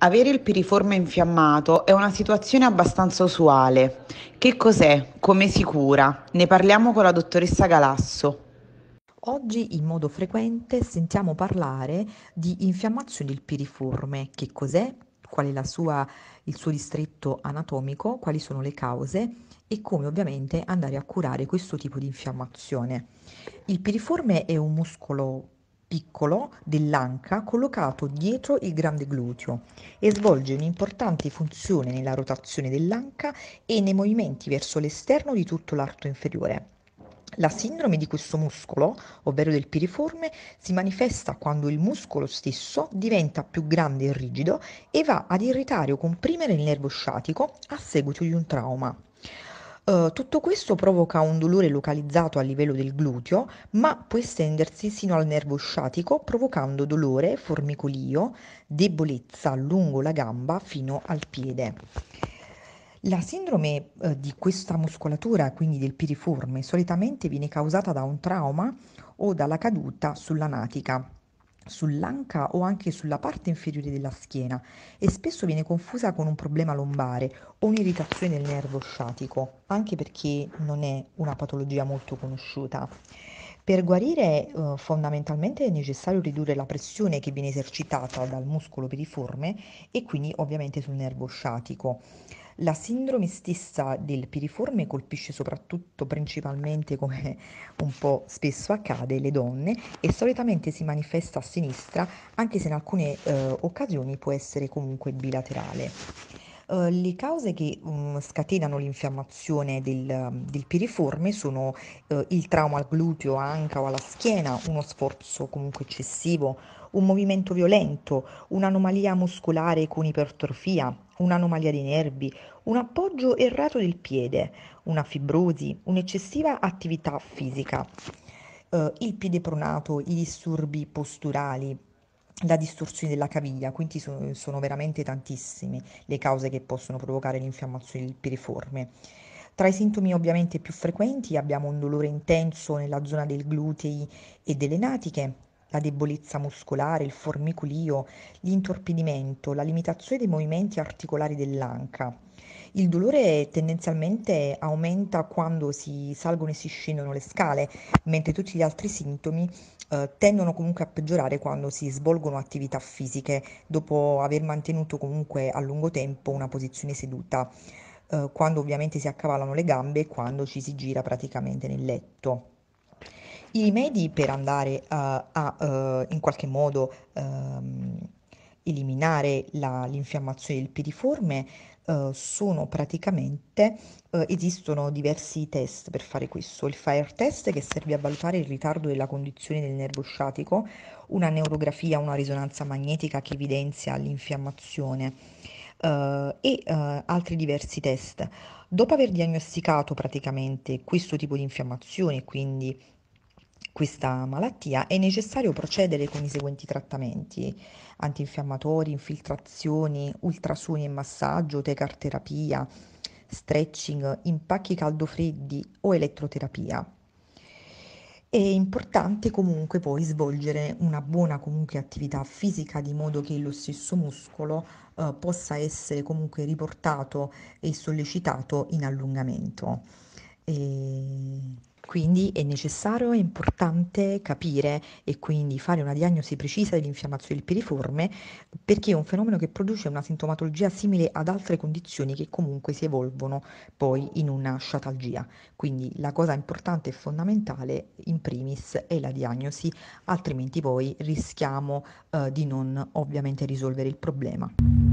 Avere il piriforme infiammato è una situazione abbastanza usuale. Che cos'è? Come si cura? Ne parliamo con la dottoressa Galasso. Oggi in modo frequente sentiamo parlare di infiammazione del piriforme. Che cos'è? Qual è sua, il suo distretto anatomico? Quali sono le cause? E come ovviamente andare a curare questo tipo di infiammazione. Il piriforme è un muscolo piccolo dell'anca collocato dietro il grande gluteo e svolge un'importante funzione nella rotazione dell'anca e nei movimenti verso l'esterno di tutto l'arto inferiore. La sindrome di questo muscolo, ovvero del piriforme, si manifesta quando il muscolo stesso diventa più grande e rigido e va ad irritare o comprimere il nervo sciatico a seguito di un trauma. Eh, tutto questo provoca un dolore localizzato a livello del gluteo, ma può estendersi sino al nervo sciatico, provocando dolore, formicolio, debolezza lungo la gamba fino al piede. La sindrome uh, di questa muscolatura, quindi del piriforme, solitamente viene causata da un trauma o dalla caduta sulla natica sull'anca o anche sulla parte inferiore della schiena e spesso viene confusa con un problema lombare o un'irritazione del nervo sciatico, anche perché non è una patologia molto conosciuta. Per guarire eh, fondamentalmente è necessario ridurre la pressione che viene esercitata dal muscolo piriforme e quindi ovviamente sul nervo sciatico. La sindrome stessa del piriforme colpisce soprattutto, principalmente, come un po' spesso accade, le donne e solitamente si manifesta a sinistra, anche se in alcune eh, occasioni può essere comunque bilaterale. Uh, le cause che um, scatenano l'infiammazione del, del piriforme sono uh, il trauma al gluteo, anca o alla schiena, uno sforzo comunque eccessivo un movimento violento, un'anomalia muscolare con ipertrofia, un'anomalia dei nervi, un appoggio errato del piede, una fibrosi, un'eccessiva attività fisica, eh, il piede pronato, i disturbi posturali, la distorsione della caviglia, quindi sono, sono veramente tantissime le cause che possono provocare l'infiammazione del piriforme. Tra i sintomi ovviamente più frequenti abbiamo un dolore intenso nella zona del glutei e delle natiche, la debolezza muscolare, il formicolio, l'intorpidimento, la limitazione dei movimenti articolari dell'anca. Il dolore tendenzialmente aumenta quando si salgono e si scendono le scale, mentre tutti gli altri sintomi eh, tendono comunque a peggiorare quando si svolgono attività fisiche, dopo aver mantenuto comunque a lungo tempo una posizione seduta, eh, quando ovviamente si accavalano le gambe e quando ci si gira praticamente nel letto. I rimedi per andare eh, a, a uh, eh, in qualche modo um, eliminare la, l'infiammazione del piriforme uh, sono praticamente, uh, esistono diversi test per fare questo, il FIRE test che serve a valutare il ritardo della condizione del nervo sciatico, una neurografia, una risonanza magnetica che evidenzia l'infiammazione uh, e altri diversi test. Dopo aver diagnosticato praticamente questo tipo di infiammazione, quindi questa malattia è necessario procedere con i seguenti trattamenti: antinfiammatori, infiltrazioni, ultrasuoni e massaggio, tecarterapia, stretching, impacchi caldo-freddi o elettroterapia. È importante comunque poi svolgere una buona comunque attività fisica di modo che lo stesso muscolo eh, possa essere comunque riportato e sollecitato in allungamento. E quindi è necessario e importante capire e quindi fare una diagnosi precisa dell'infiammazione piriforme perché è un fenomeno che produce una sintomatologia simile ad altre condizioni che comunque si evolvono poi in una sciatalgia. Quindi la cosa importante e fondamentale in primis è la diagnosi, altrimenti poi rischiamo eh, di non ovviamente risolvere il problema.